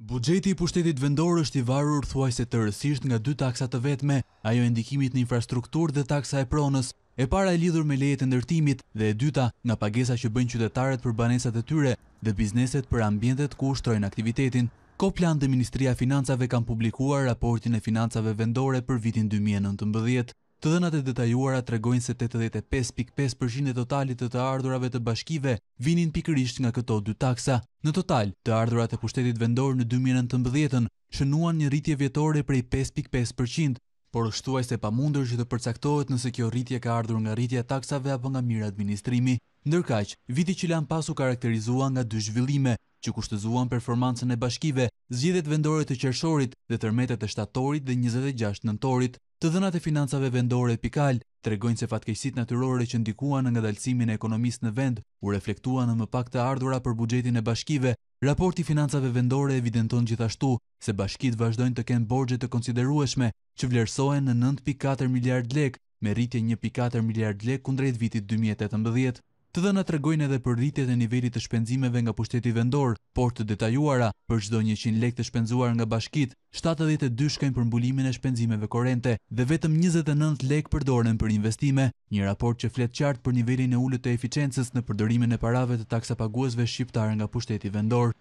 Bugjeti i pushtetit vendor është i varur thuaj se të rësisht nga dy taksat të vetme, ajo e ndikimit në infrastruktur dhe taksa e pronës, e para e lidhur me lejet e ndërtimit dhe e dyta nga pagesa që bëjnë qytetarët për banesat e tyre dhe bizneset për ambjendet ku ushtrojnë aktivitetin. Ko plan dhe Ministria Financave kam publikuar raportin e financave vendore për vitin 2019. Të dhënat e detajuara tregojnë se 85.5% e totalit të të ardhurave të bashkive vinin pikërisht nga këto dy taksa. Në total, të ardhurat e pushtetit vendor në 2019-ën shënuan një rritje vjetore prej 5.5%, por është tuaj se pa mundër që të përcaktohet nëse kjo rritje ka ardhur nga rritja taksave apo nga mirë administrimi. Ndërkaq, viti që lanë pasu karakterizua nga dy zhvillime, që kushtëzuan performancën e bashkive zgjidhjet vendore të qershorit dhe tërmetet të shtatorit dhe 26 nëntorit, të dhënat e financave vendore pikal, tregojnë se fatkeqësit natyrore që ndikuan në dalësimin e ekonomisë në vend, u reflektuan në më pak të ardhura për buxhetin e bashkive. Raporti financave vendore evidenton gjithashtu se bashkitë vazhdojnë të kenë borxhe të konsiderueshme, që vlerësohen në 9.4 miliard lek, me rritje 1.4 miliard lek kundrejt vitit 2018. Të në tregojnë edhe për rritjet e nivelit të shpenzimeve nga pushteti vendor, por të detajuara, për çdo 100 lekë të shpenzuar nga bashkit, 72 shkojnë për mbulimin e shpenzimeve korrente dhe vetëm 29 lek përdoren për investime, një raport që flet qartë për nivelin e ulët të eficiencës në përdorimin e parave të taksa paguazve shqiptare nga pushteti vendor.